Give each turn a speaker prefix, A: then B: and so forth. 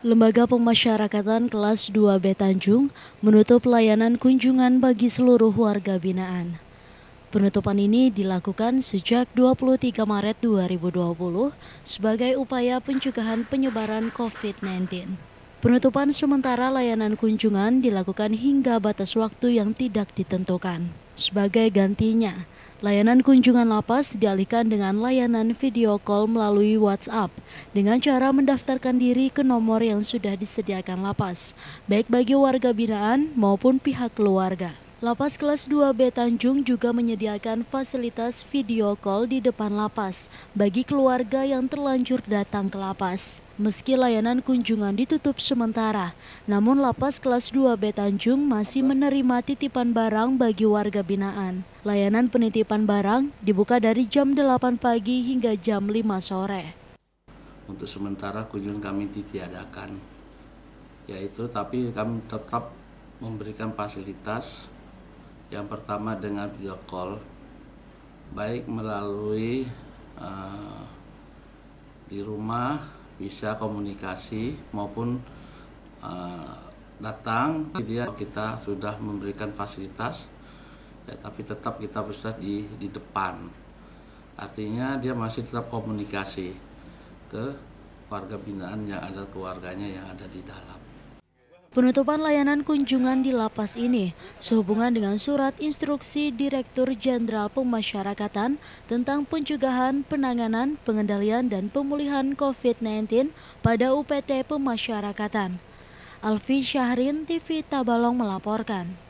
A: Lembaga Pemasyarakatan Kelas 2B Tanjung menutup layanan kunjungan bagi seluruh warga binaan. Penutupan ini dilakukan sejak 23 Maret 2020 sebagai upaya pencegahan penyebaran COVID-19. Penutupan sementara layanan kunjungan dilakukan hingga batas waktu yang tidak ditentukan. Sebagai gantinya, Layanan kunjungan lapas dialihkan dengan layanan video call melalui WhatsApp dengan cara mendaftarkan diri ke nomor yang sudah disediakan lapas, baik bagi warga binaan maupun pihak keluarga. Lapas kelas 2B Tanjung juga menyediakan fasilitas video call di depan lapas bagi keluarga yang terlanjur datang ke lapas. Meski layanan kunjungan ditutup sementara, namun lapas kelas 2B Tanjung masih menerima titipan barang bagi warga binaan. Layanan penitipan barang dibuka dari jam 8 pagi hingga jam 5 sore.
B: Untuk sementara kunjungan kami ditiadakan, yaitu tapi kami tetap memberikan fasilitas yang pertama dengan video call, baik melalui uh, di rumah bisa komunikasi maupun uh, datang dia kita sudah memberikan fasilitas ya, tapi tetap kita pusat di di depan artinya dia masih tetap komunikasi ke warga binaan yang ada keluarganya yang ada di dalam
A: Penutupan layanan kunjungan di lapas ini sehubungan dengan surat instruksi Direktur Jenderal Pemasyarakatan tentang pencegahan, penanganan, pengendalian, dan pemulihan COVID-19 pada UPT Pemasyarakatan. Alfi Syahrin TV Tabalong melaporkan.